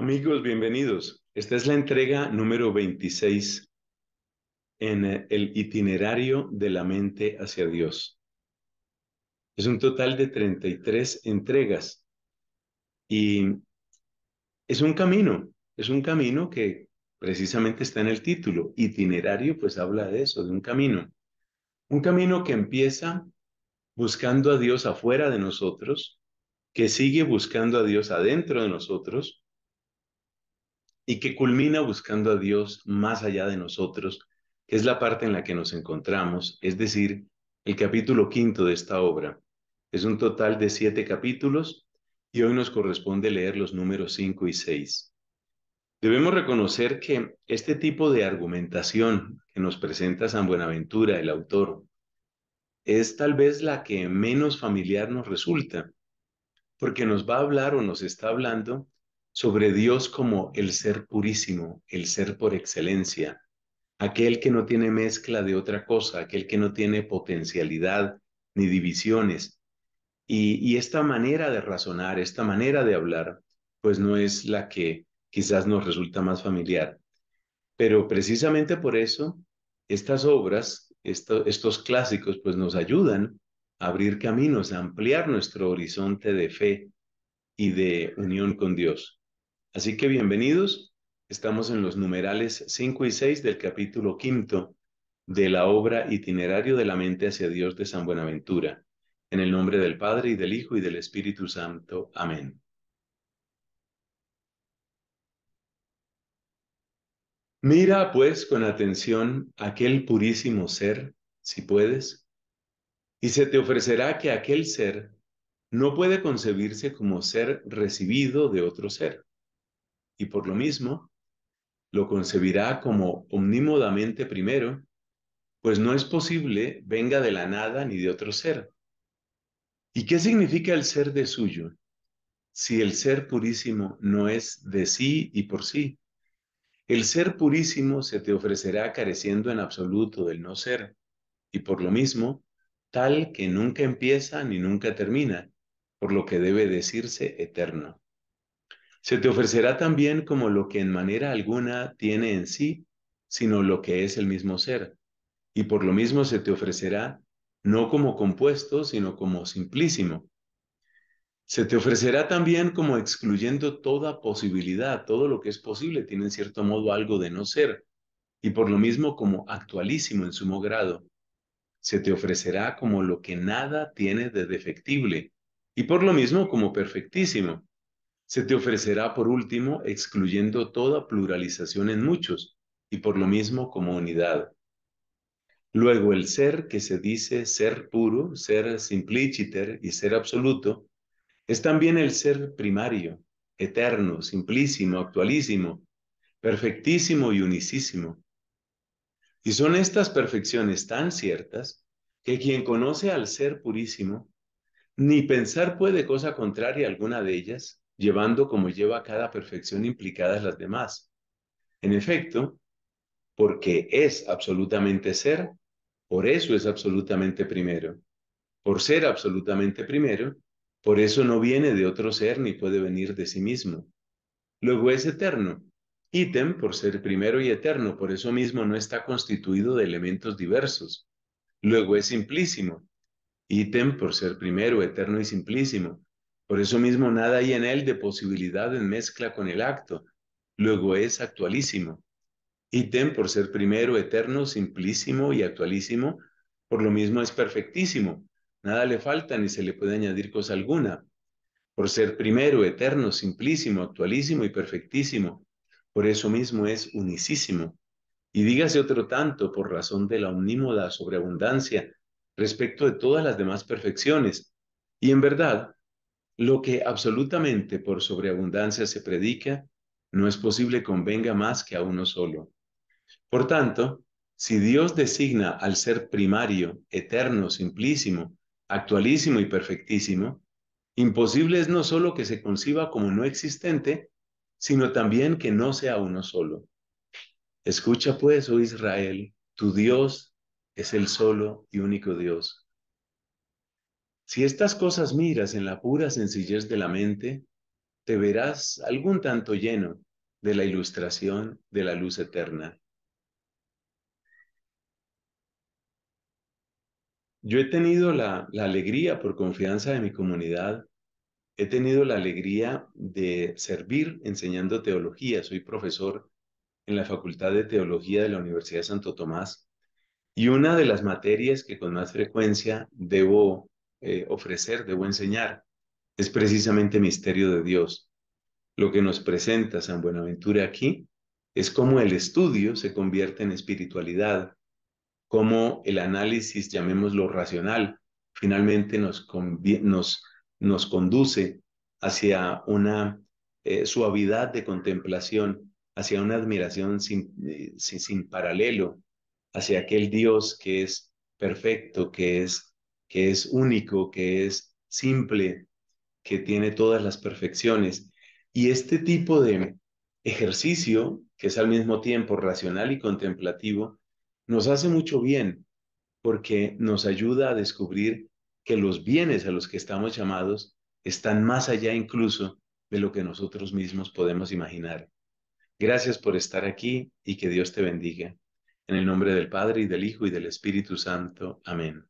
Amigos, bienvenidos. Esta es la entrega número 26 en eh, el itinerario de la mente hacia Dios. Es un total de 33 entregas y es un camino, es un camino que precisamente está en el título. Itinerario pues habla de eso, de un camino. Un camino que empieza buscando a Dios afuera de nosotros, que sigue buscando a Dios adentro de nosotros y que culmina buscando a Dios más allá de nosotros, que es la parte en la que nos encontramos, es decir, el capítulo quinto de esta obra. Es un total de siete capítulos y hoy nos corresponde leer los números cinco y seis. Debemos reconocer que este tipo de argumentación que nos presenta San Buenaventura, el autor, es tal vez la que menos familiar nos resulta, porque nos va a hablar o nos está hablando sobre Dios como el ser purísimo, el ser por excelencia, aquel que no tiene mezcla de otra cosa, aquel que no tiene potencialidad ni divisiones. Y, esta manera de razonar, esta manera de hablar, pues no es la que quizás nos resulta más familiar. Pero precisamente por eso, estas obras, estos clásicos, pues nos ayudan a abrir caminos, a ampliar nuestro horizonte de fe y de unión con Dios. Así que bienvenidos. Estamos en los numerales 5 y 6 del capítulo quinto de la obra Itinerario de la Mente hacia Dios de San Buenaventura. En el nombre del Padre y del Hijo y del Espíritu Santo. Amén. Mira pues con atención aquel purísimo ser, si puedes, y se te ofrecerá que aquel ser no puede concebirse como ser recibido de otro ser y por lo mismo lo concebirá como omnímodamente primero, pues no es posible venga de la nada ni de otro ser. ¿Y qué significa el ser de suyo? Si el ser purísimo no es de sí y por sí, el ser purísimo se te ofrecerá careciendo en absoluto del no ser, y por lo mismo, tal que nunca empieza ni nunca termina, por lo que debe decirse eterno. Se te ofrecerá también como lo que en manera alguna tiene en sí, sino lo que es el mismo ser. Y por lo mismo se te ofrecerá no como compuesto, sino como simplísimo. Se te ofrecerá también como excluyendo toda posibilidad, todo lo que es posible tiene en cierto modo algo de no ser, y por lo mismo como actualísimo en sumo grado. Se te ofrecerá como lo que nada tiene de defectible, y por lo mismo como perfectísimo. Se te ofrecerá por último excluyendo toda pluralización en muchos y por lo mismo como unidad. Luego el ser que se dice ser puro, ser simpliciter y ser absoluto, es también el ser primario, eterno, simplísimo, actualísimo, perfectísimo y unicísimo. Y son estas perfecciones tan ciertas que quien conoce al ser purísimo, ni pensar puede cosa contraria alguna de ellas, llevando como lleva cada perfección implicadas las demás. En efecto, porque es absolutamente ser, por eso es absolutamente primero. Por ser absolutamente primero, por eso no viene de otro ser ni puede venir de sí mismo. Luego es eterno. Ítem por ser primero y eterno, por eso mismo no está constituido de elementos diversos. Luego es simplísimo. Ítem por ser primero, eterno y simplísimo, por eso mismo nada hay en él de posibilidad en mezcla con el acto, luego es actualísimo. Y por ser primero eterno, simplísimo y actualísimo, por lo mismo es perfectísimo, nada le falta ni se le puede añadir cosa alguna. Por ser primero eterno, simplísimo, actualísimo y perfectísimo, por eso mismo es unicísimo. Y dígase otro tanto por razón de la omnímoda sobreabundancia respecto de todas las demás perfecciones. Y en verdad, lo que absolutamente por sobreabundancia se predica, no es posible convenga más que a uno solo. Por tanto, si Dios designa al ser primario, eterno, simplísimo, actualísimo y perfectísimo, imposible es no solo que se conciba como no existente, sino también que no sea uno solo. Escucha pues, oh Israel, tu Dios es el solo y único Dios. Si estas cosas miras en la pura sencillez de la mente, te verás algún tanto lleno de la ilustración de la luz eterna. Yo he tenido la, alegría, por confianza de mi comunidad, he tenido la alegría de servir enseñando teología. Soy profesor en la Facultad de Teología de la Universidad de Santo Tomás y una de las materias que con más frecuencia debo eh, ofrecer, debo enseñar, es precisamente misterio de Dios. Lo que nos presenta San Buenaventura aquí es cómo el estudio se convierte en espiritualidad, cómo el análisis, llamémoslo racional, finalmente nos, nos conduce hacia una eh, suavidad de contemplación, hacia una admiración sin, eh, sin, sin paralelo, hacia aquel Dios que es perfecto, que es que es único, que es simple, que tiene todas las perfecciones. Y este tipo de ejercicio, que es al mismo tiempo racional y contemplativo, nos hace mucho bien porque nos ayuda a descubrir que los bienes a los que estamos llamados están más allá incluso de lo que nosotros mismos podemos imaginar. Gracias por estar aquí y que Dios te bendiga. En el nombre del Padre y del Hijo y del Espíritu Santo. Amén.